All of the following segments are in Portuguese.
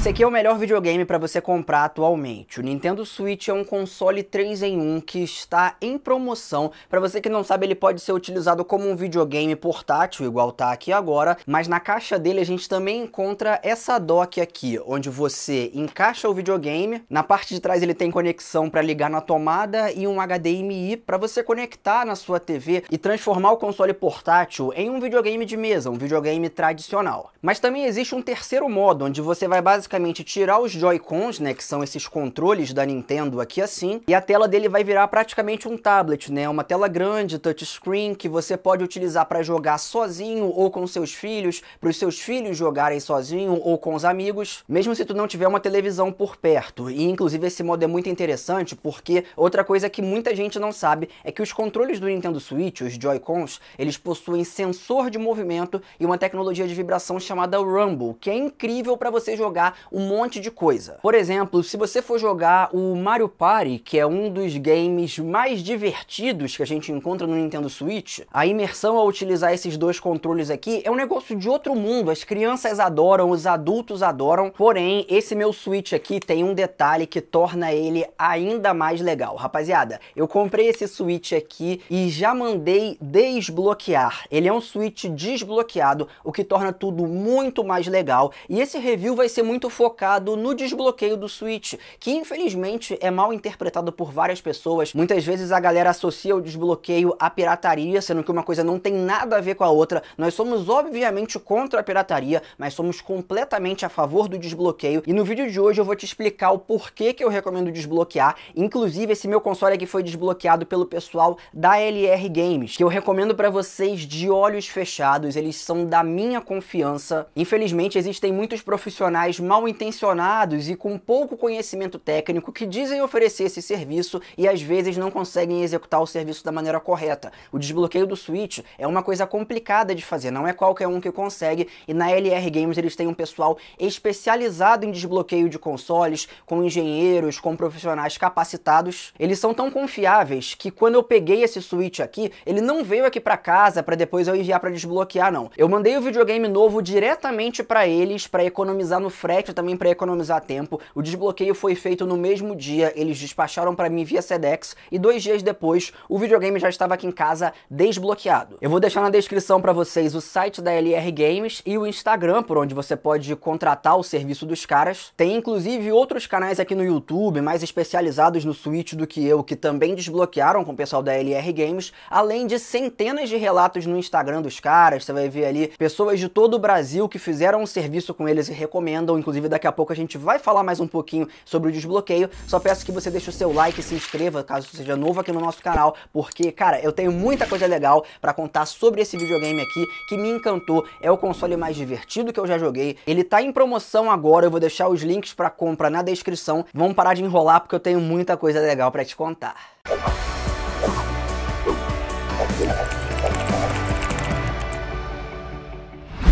Esse aqui é o melhor videogame para você comprar atualmente. O Nintendo Switch é um console 3 em 1 que está em promoção. Para você que não sabe, ele pode ser utilizado como um videogame portátil, igual tá aqui agora, mas na caixa dele a gente também encontra essa dock aqui, onde você encaixa o videogame, na parte de trás ele tem conexão para ligar na tomada e um HDMI para você conectar na sua TV e transformar o console portátil em um videogame de mesa, um videogame tradicional. Mas também existe um terceiro modo, onde você vai basicamente basicamente tirar os Joy-Cons, né, que são esses controles da Nintendo aqui assim, e a tela dele vai virar praticamente um tablet, né, uma tela grande, touchscreen, que você pode utilizar para jogar sozinho ou com seus filhos, para os seus filhos jogarem sozinho ou com os amigos, mesmo se tu não tiver uma televisão por perto. E inclusive esse modo é muito interessante porque outra coisa que muita gente não sabe é que os controles do Nintendo Switch, os Joy-Cons, eles possuem sensor de movimento e uma tecnologia de vibração chamada Rumble, que é incrível para você jogar um monte de coisa. Por exemplo, se você for jogar o Mario Party, que é um dos games mais divertidos que a gente encontra no Nintendo Switch, a imersão ao utilizar esses dois controles aqui é um negócio de outro mundo. As crianças adoram, os adultos adoram, porém, esse meu Switch aqui tem um detalhe que torna ele ainda mais legal. Rapaziada, eu comprei esse Switch aqui e já mandei desbloquear. Ele é um Switch desbloqueado, o que torna tudo muito mais legal. E esse review vai ser muito focado no desbloqueio do Switch, que infelizmente é mal interpretado por várias pessoas. Muitas vezes a galera associa o desbloqueio à pirataria, sendo que uma coisa não tem nada a ver com a outra. Nós somos obviamente contra a pirataria, mas somos completamente a favor do desbloqueio. E no vídeo de hoje eu vou te explicar o porquê que eu recomendo desbloquear. Inclusive esse meu console aqui foi desbloqueado pelo pessoal da LR Games, que eu recomendo para vocês de olhos fechados. Eles são da minha confiança. Infelizmente existem muitos profissionais mal mal intencionados e com pouco conhecimento técnico que dizem oferecer esse serviço e às vezes não conseguem executar o serviço da maneira correta. O desbloqueio do Switch é uma coisa complicada de fazer, não é qualquer um que consegue, e na LR Games eles têm um pessoal especializado em desbloqueio de consoles, com engenheiros, com profissionais capacitados. Eles são tão confiáveis que quando eu peguei esse Switch aqui, ele não veio aqui para casa para depois eu enviar para desbloquear, não. Eu mandei o videogame novo diretamente para eles para economizar no frete também para economizar tempo. O desbloqueio foi feito no mesmo dia, eles despacharam para mim via Sedex e dois dias depois o videogame já estava aqui em casa desbloqueado. Eu vou deixar na descrição para vocês o site da LR Games e o Instagram por onde você pode contratar o serviço dos caras. Tem inclusive outros canais aqui no YouTube mais especializados no Switch do que eu que também desbloquearam com o pessoal da LR Games, além de centenas de relatos no Instagram dos caras. Você vai ver ali pessoas de todo o Brasil que fizeram um serviço com eles e recomendam, inclusive Inclusive, daqui a pouco a gente vai falar mais um pouquinho sobre o desbloqueio. Só peço que você deixe o seu like e se inscreva, caso seja novo aqui no nosso canal, porque, cara, eu tenho muita coisa legal para contar sobre esse videogame aqui que me encantou. É o console mais divertido que eu já joguei. Ele tá em promoção agora, eu vou deixar os links para compra na descrição. Vamos parar de enrolar porque eu tenho muita coisa legal para te contar.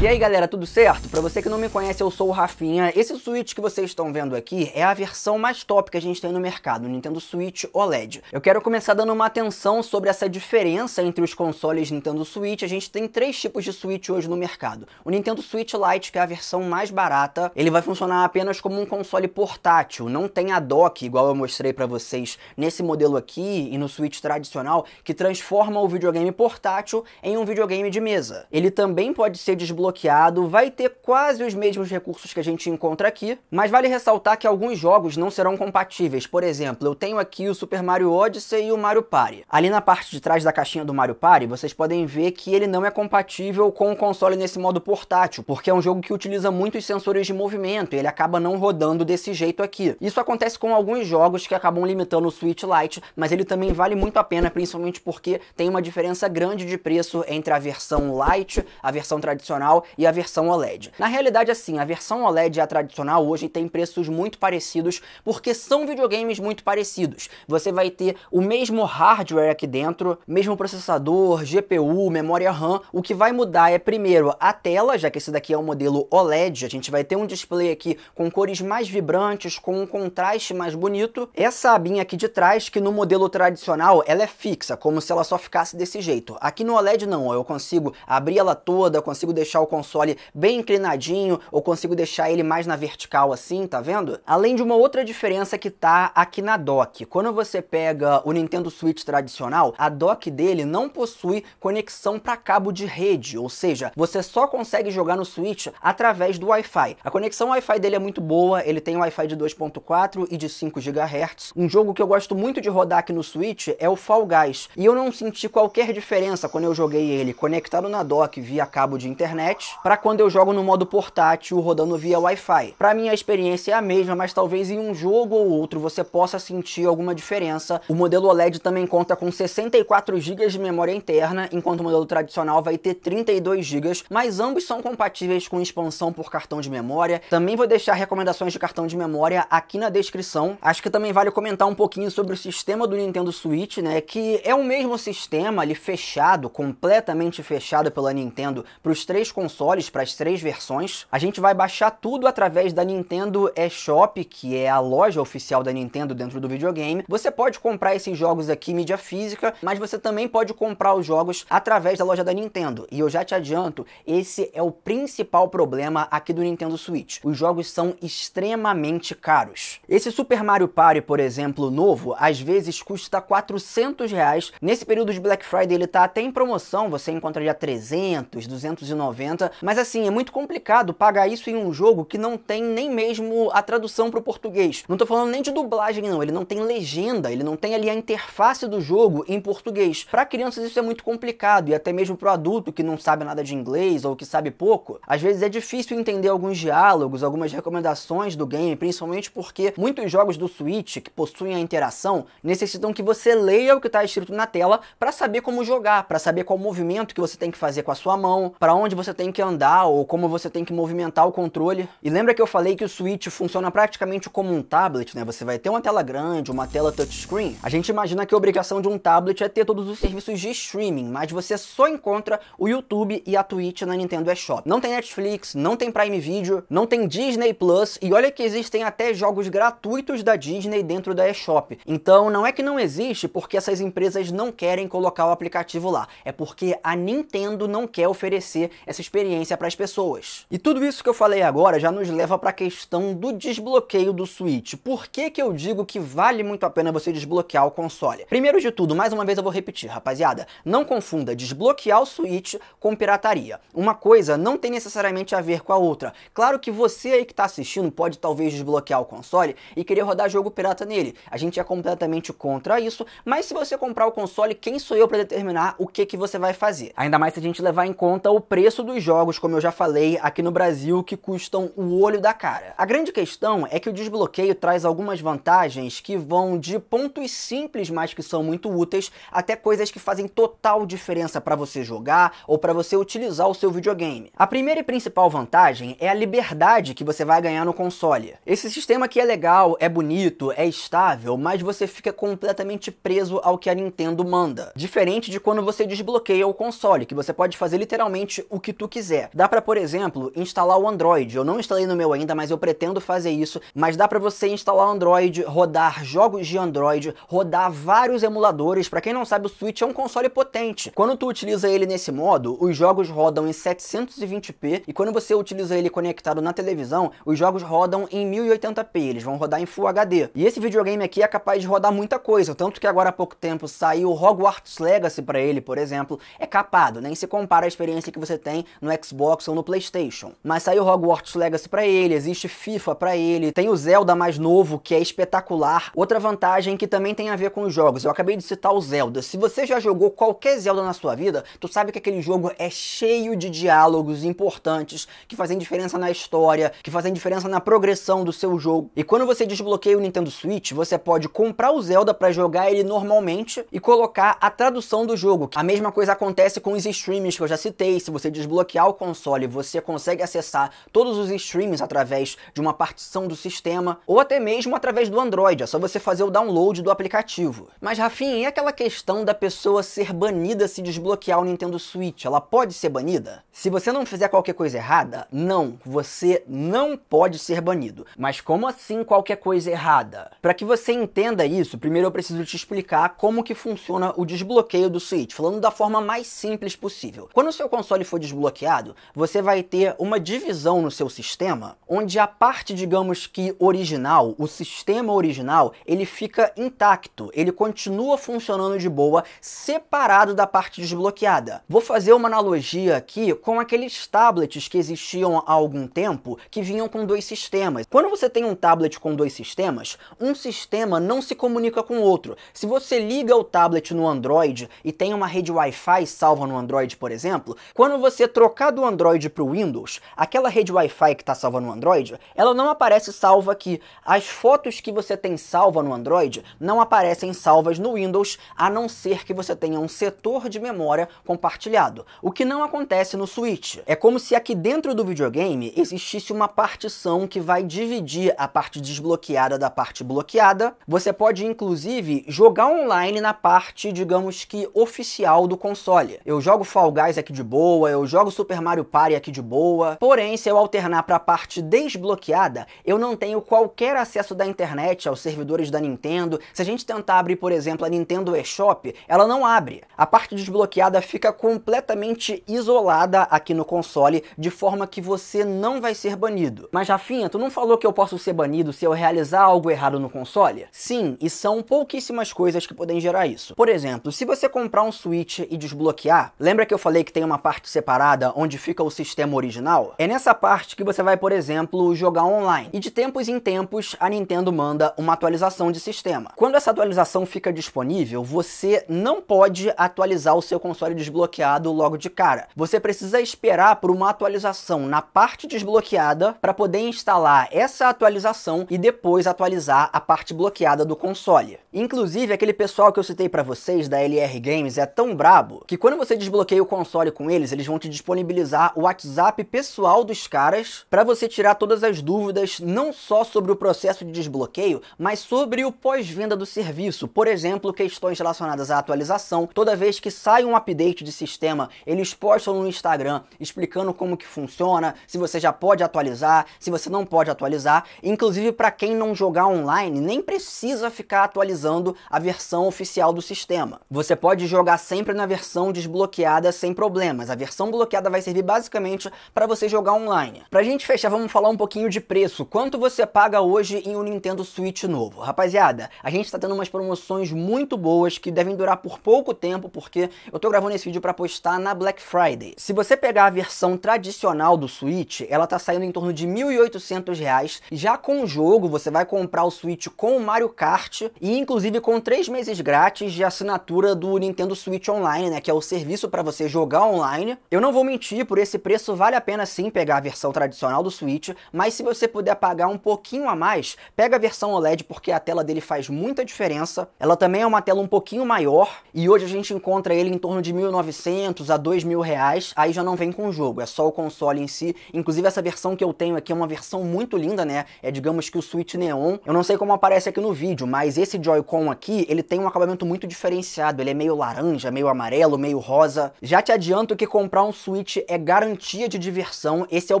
E aí galera, tudo certo? Para você que não me conhece, eu sou o Rafinha. Esse Switch que vocês estão vendo aqui é a versão mais top que a gente tem no mercado, o Nintendo Switch OLED. Eu quero começar dando uma atenção sobre essa diferença entre os consoles Nintendo Switch. A gente tem três tipos de Switch hoje no mercado. O Nintendo Switch Lite, que é a versão mais barata, ele vai funcionar apenas como um console portátil, não tem a dock, igual eu mostrei para vocês nesse modelo aqui e no Switch tradicional, que transforma o videogame portátil em um videogame de mesa. Ele também pode ser desbloqueado bloqueado, vai ter quase os mesmos recursos que a gente encontra aqui, mas vale ressaltar que alguns jogos não serão compatíveis. Por exemplo, eu tenho aqui o Super Mario Odyssey e o Mario Party. Ali na parte de trás da caixinha do Mario Party, vocês podem ver que ele não é compatível com o console nesse modo portátil, porque é um jogo que utiliza muitos sensores de movimento e ele acaba não rodando desse jeito aqui. Isso acontece com alguns jogos que acabam limitando o Switch Lite, mas ele também vale muito a pena, principalmente porque tem uma diferença grande de preço entre a versão Lite, a versão tradicional tradicional e a versão OLED. Na realidade, assim, a versão OLED e a tradicional hoje tem preços muito parecidos porque são videogames muito parecidos. Você vai ter o mesmo hardware aqui dentro, mesmo processador, GPU, memória RAM. O que vai mudar é primeiro a tela, já que esse daqui é um modelo OLED, a gente vai ter um display aqui com cores mais vibrantes, com um contraste mais bonito. Essa abinha aqui de trás, que no modelo tradicional ela é fixa, como se ela só ficasse desse jeito. Aqui no OLED não, eu consigo abrir ela toda, eu consigo deixar o console bem inclinadinho, ou consigo deixar ele mais na vertical assim, tá vendo? Além de uma outra diferença que tá aqui na dock. Quando você pega o Nintendo Switch tradicional, a dock dele não possui conexão para cabo de rede, ou seja, você só consegue jogar no Switch através do Wi-Fi. A conexão Wi-Fi dele é muito boa, ele tem Wi-Fi de 2.4 e de 5 GHz. Um jogo que eu gosto muito de rodar aqui no Switch é o Fall Guys, e eu não senti qualquer diferença quando eu joguei ele conectado na dock via cabo de internet para quando eu jogo no modo portátil rodando via Wi-Fi. Para mim a experiência é a mesma, mas talvez em um jogo ou outro você possa sentir alguma diferença. O modelo OLED também conta com 64 GB de memória interna, enquanto o modelo tradicional vai ter 32 GB, mas ambos são compatíveis com expansão por cartão de memória. Também vou deixar recomendações de cartão de memória aqui na descrição. Acho que também vale comentar um pouquinho sobre o sistema do Nintendo Switch, né, que é o mesmo sistema ali fechado, completamente fechado pela Nintendo para os três consoles consoles, para as três versões. A gente vai baixar tudo através da Nintendo eShop, que é a loja oficial da Nintendo dentro do videogame. Você pode comprar esses jogos aqui mídia física, mas você também pode comprar os jogos através da loja da Nintendo. E eu já te adianto, esse é o principal problema aqui do Nintendo Switch. Os jogos são extremamente caros. Esse Super Mario Party, por exemplo, novo, às vezes custa 400 reais. Nesse período de Black Friday ele tá até em promoção, você encontra já 300, 290 mas assim, é muito complicado pagar isso em um jogo que não tem nem mesmo a tradução para o português. Não tô falando nem de dublagem, não. Ele não tem legenda, ele não tem ali a interface do jogo em português. Para crianças isso é muito complicado e até mesmo para o adulto que não sabe nada de inglês ou que sabe pouco, às vezes é difícil entender alguns diálogos, algumas recomendações do game, principalmente porque muitos jogos do Switch que possuem a interação necessitam que você leia o que está escrito na tela para saber como jogar, para saber qual movimento que você tem que fazer com a sua mão, para onde você tem que andar ou como você tem que movimentar o controle. E lembra que eu falei que o Switch funciona praticamente como um tablet, né? Você vai ter uma tela grande, uma tela touchscreen. A gente imagina que a obrigação de um tablet é ter todos os serviços de streaming, mas você só encontra o YouTube e a Twitch na Nintendo eShop. Não tem Netflix, não tem Prime Video, não tem Disney Plus e olha que existem até jogos gratuitos da Disney dentro da eShop. Então não é que não existe porque essas empresas não querem colocar o aplicativo lá, é porque a Nintendo não quer oferecer esses experiência para as pessoas. E tudo isso que eu falei agora já nos leva para a questão do desbloqueio do Switch. Por que que eu digo que vale muito a pena você desbloquear o console? Primeiro de tudo, mais uma vez eu vou repetir, rapaziada, não confunda desbloquear o Switch com pirataria. Uma coisa não tem necessariamente a ver com a outra. Claro que você aí que está assistindo pode talvez desbloquear o console e querer rodar jogo pirata nele. A gente é completamente contra isso, mas se você comprar o console, quem sou eu para determinar o que que você vai fazer? Ainda mais se a gente levar em conta o preço do alguns jogos, como eu já falei, aqui no Brasil que custam o olho da cara. A grande questão é que o desbloqueio traz algumas vantagens que vão de pontos simples, mas que são muito úteis, até coisas que fazem total diferença para você jogar ou para você utilizar o seu videogame. A primeira e principal vantagem é a liberdade que você vai ganhar no console. Esse sistema aqui é legal, é bonito, é estável, mas você fica completamente preso ao que a Nintendo manda. Diferente de quando você desbloqueia o console, que você pode fazer literalmente o que tu quiser. Dá para, por exemplo, instalar o Android. Eu não instalei no meu ainda, mas eu pretendo fazer isso. Mas dá para você instalar o Android, rodar jogos de Android, rodar vários emuladores. Para quem não sabe, o Switch é um console potente. Quando tu utiliza ele nesse modo, os jogos rodam em 720p e quando você utiliza ele conectado na televisão, os jogos rodam em 1080p, eles vão rodar em Full HD. E esse videogame aqui é capaz de rodar muita coisa, tanto que agora há pouco tempo saiu Hogwarts Legacy para ele, por exemplo, é capado, nem né? se compara a experiência que você tem no Xbox ou no PlayStation. Mas saiu Hogwarts Legacy para ele, existe FIFA para ele, tem o Zelda mais novo que é espetacular. Outra vantagem que também tem a ver com os jogos, eu acabei de citar o Zelda. Se você já jogou qualquer Zelda na sua vida, tu sabe que aquele jogo é cheio de diálogos importantes que fazem diferença na história, que fazem diferença na progressão do seu jogo. E quando você desbloqueia o Nintendo Switch, você pode comprar o Zelda para jogar ele normalmente e colocar a tradução do jogo. A mesma coisa acontece com os streams que eu já citei, se você desbloqueia desbloquear o console, você consegue acessar todos os streams através de uma partição do sistema, ou até mesmo através do Android, é só você fazer o download do aplicativo. Mas Rafinha, e aquela questão da pessoa ser banida se desbloquear o Nintendo Switch? Ela pode ser banida? Se você não fizer qualquer coisa errada, não, você não pode ser banido. Mas como assim qualquer coisa errada? Para que você entenda isso, primeiro eu preciso te explicar como que funciona o desbloqueio do Switch, falando da forma mais simples possível. Quando o seu console for desbloqueado, bloqueado, você vai ter uma divisão no seu sistema, onde a parte, digamos que original, o sistema original, ele fica intacto, ele continua funcionando de boa, separado da parte desbloqueada. Vou fazer uma analogia aqui com aqueles tablets que existiam há algum tempo que vinham com dois sistemas. Quando você tem um tablet com dois sistemas, um sistema não se comunica com o outro. Se você liga o tablet no Android e tem uma rede Wi-Fi salva no Android, por exemplo, quando você trocar trocar do Android para o Windows, aquela rede Wi-Fi que está salva no Android, ela não aparece salva aqui. As fotos que você tem salva no Android não aparecem salvas no Windows, a não ser que você tenha um setor de memória compartilhado, o que não acontece no Switch. É como se aqui dentro do videogame existisse uma partição que vai dividir a parte desbloqueada da parte bloqueada. Você pode inclusive jogar online na parte, digamos que oficial do console. Eu jogo Fall Guys aqui de boa, eu jogo Super Mario Party aqui de boa. Porém, se eu alternar para a parte desbloqueada, eu não tenho qualquer acesso da internet aos servidores da Nintendo. Se a gente tentar abrir, por exemplo, a Nintendo eShop, ela não abre. A parte desbloqueada fica completamente isolada aqui no console, de forma que você não vai ser banido. Mas Rafinha, tu não falou que eu posso ser banido se eu realizar algo errado no console? Sim, e são pouquíssimas coisas que podem gerar isso. Por exemplo, se você comprar um Switch e desbloquear, lembra que eu falei que tem uma parte separada entrada, onde fica o sistema original, é nessa parte que você vai, por exemplo, jogar online. E de tempos em tempos, a Nintendo manda uma atualização de sistema. Quando essa atualização fica disponível, você não pode atualizar o seu console desbloqueado logo de cara. Você precisa esperar por uma atualização na parte desbloqueada para poder instalar essa atualização e depois atualizar a parte bloqueada do console. Inclusive, aquele pessoal que eu citei para vocês da LR Games é tão brabo que quando você desbloqueia o console com eles, eles vão te disponibilizar o WhatsApp pessoal dos caras para você tirar todas as dúvidas, não só sobre o processo de desbloqueio, mas sobre o pós-venda do serviço. Por exemplo, questões relacionadas à atualização. Toda vez que sai um update de sistema, eles postam no Instagram explicando como que funciona, se você já pode atualizar, se você não pode atualizar. Inclusive, para quem não jogar online, nem precisa ficar atualizando a versão oficial do sistema. Você pode jogar sempre na versão desbloqueada sem problemas. A versão bloqueada ranqueada vai servir basicamente para você jogar online. Pra gente fechar, vamos falar um pouquinho de preço. Quanto você paga hoje em um Nintendo Switch novo? Rapaziada, a gente tá tendo umas promoções muito boas que devem durar por pouco tempo, porque eu tô gravando esse vídeo para postar na Black Friday. Se você pegar a versão tradicional do Switch, ela tá saindo em torno de R$ 1.800. Já com o jogo, você vai comprar o Switch com o Mario Kart e inclusive com 3 meses grátis de assinatura do Nintendo Switch Online, né, que é o serviço para você jogar online. Eu não vou mentir, por esse preço vale a pena sim pegar a versão tradicional do Switch, mas se você puder pagar um pouquinho a mais, pega a versão OLED porque a tela dele faz muita diferença. Ela também é uma tela um pouquinho maior e hoje a gente encontra ele em torno de 1.900 a 2.000 reais, aí já não vem com o jogo, é só o console em si. Inclusive essa versão que eu tenho aqui é uma versão muito linda, né? É digamos que o Switch Neon. Eu não sei como aparece aqui no vídeo, mas esse Joy-Con aqui, ele tem um acabamento muito diferenciado, ele é meio laranja, meio amarelo, meio rosa. Já te adianto que comprar um Switch Switch é garantia de diversão. Esse é o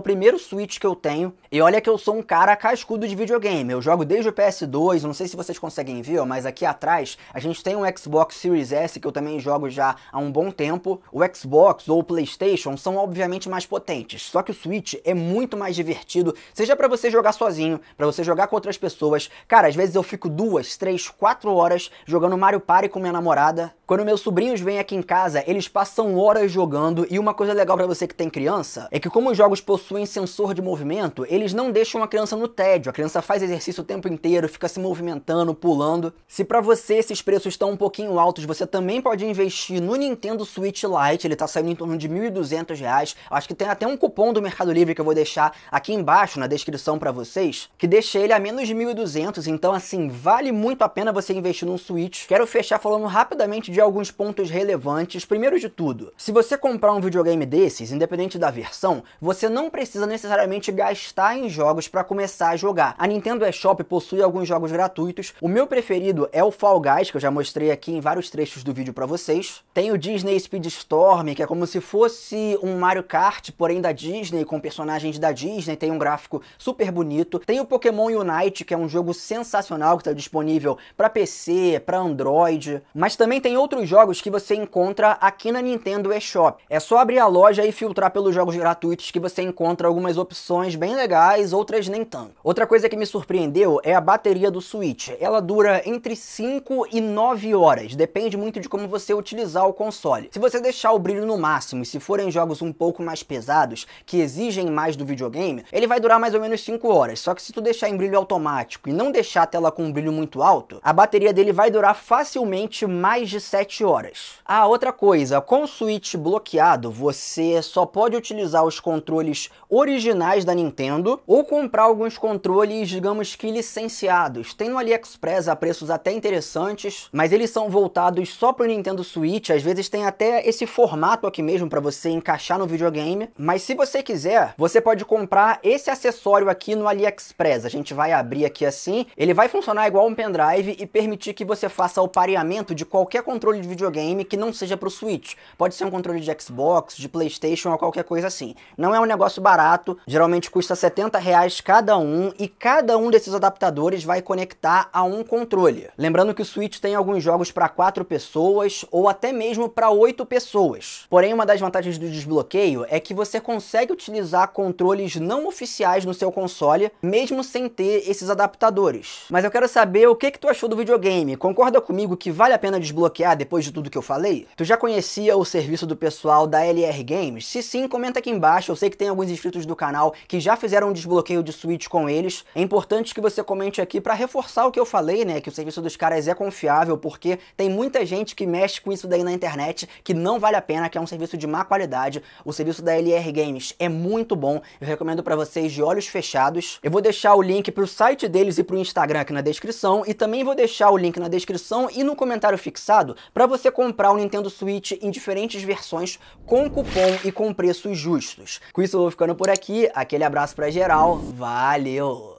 primeiro Switch que eu tenho. E olha que eu sou um cara cascudo de videogame. Eu jogo desde o PS2, não sei se vocês conseguem ver, mas aqui atrás a gente tem um Xbox Series S que eu também jogo já há um bom tempo. O Xbox ou o PlayStation são obviamente mais potentes, só que o Switch é muito mais divertido, seja para você jogar sozinho, para você jogar com outras pessoas. Cara, às vezes eu fico duas, três, quatro horas jogando Mario Party com minha namorada quando meus sobrinhos vêm aqui em casa, eles passam horas jogando e uma coisa legal para você que tem criança é que como os jogos possuem sensor de movimento, eles não deixam a criança no tédio. A criança faz exercício o tempo inteiro, fica se movimentando, pulando. Se para você esses preços estão um pouquinho altos, você também pode investir no Nintendo Switch Lite, ele tá saindo em torno de R$ 1.200. Acho que tem até um cupom do Mercado Livre que eu vou deixar aqui embaixo na descrição para vocês, que deixa ele a menos de 1.200, então assim, vale muito a pena você investir num Switch. Quero fechar falando rapidamente de de alguns pontos relevantes. Primeiro de tudo, se você comprar um videogame desses, independente da versão, você não precisa necessariamente gastar em jogos para começar a jogar. A Nintendo eShop possui alguns jogos gratuitos. O meu preferido é o Fall Guys, que eu já mostrei aqui em vários trechos do vídeo para vocês. Tem o Disney Speedstorm, que é como se fosse um Mario Kart, porém da Disney, com personagens da Disney, tem um gráfico super bonito. Tem o Pokémon Unite, que é um jogo sensacional que está disponível para PC, para Android, mas também tem outros outros jogos que você encontra aqui na Nintendo eShop. É só abrir a loja e filtrar pelos jogos gratuitos que você encontra algumas opções bem legais, outras nem tanto. Outra coisa que me surpreendeu é a bateria do Switch. Ela dura entre 5 e 9 horas, depende muito de como você utilizar o console. Se você deixar o brilho no máximo e se forem jogos um pouco mais pesados, que exigem mais do videogame, ele vai durar mais ou menos 5 horas. Só que se tu deixar em brilho automático e não deixar a tela com um brilho muito alto, a bateria dele vai durar facilmente mais de 7 7 horas. Ah, outra coisa, com o Switch bloqueado, você só pode utilizar os controles originais da Nintendo ou comprar alguns controles, digamos que licenciados. Tem no AliExpress a preços até interessantes, mas eles são voltados só para o Nintendo Switch. Às vezes tem até esse formato aqui mesmo para você encaixar no videogame. Mas se você quiser, você pode comprar esse acessório aqui no AliExpress. A gente vai abrir aqui assim. Ele vai funcionar igual um pendrive e permitir que você faça o pareamento de qualquer controle controle de videogame que não seja pro Switch. Pode ser um controle de Xbox, de Playstation ou qualquer coisa assim. Não é um negócio barato, geralmente custa 70 reais cada um e cada um desses adaptadores vai conectar a um controle. Lembrando que o Switch tem alguns jogos para quatro pessoas ou até mesmo para oito pessoas. Porém, uma das vantagens do desbloqueio é que você consegue utilizar controles não oficiais no seu console, mesmo sem ter esses adaptadores. Mas eu quero saber o que que tu achou do videogame. Concorda comigo que vale a pena desbloquear ah, depois de tudo que eu falei? Tu já conhecia o serviço do pessoal da LR Games? Se sim, comenta aqui embaixo. Eu sei que tem alguns inscritos do canal que já fizeram um desbloqueio de Switch com eles. É importante que você comente aqui para reforçar o que eu falei, né? Que o serviço dos caras é confiável, porque tem muita gente que mexe com isso daí na internet que não vale a pena, que é um serviço de má qualidade. O serviço da LR Games é muito bom. Eu recomendo para vocês de olhos fechados. Eu vou deixar o link para o site deles e para o Instagram aqui na descrição e também vou deixar o link na descrição e no comentário fixado para você comprar o Nintendo Switch em diferentes versões com cupom e com preços justos. Com isso eu vou ficando por aqui, aquele abraço para geral, valeu!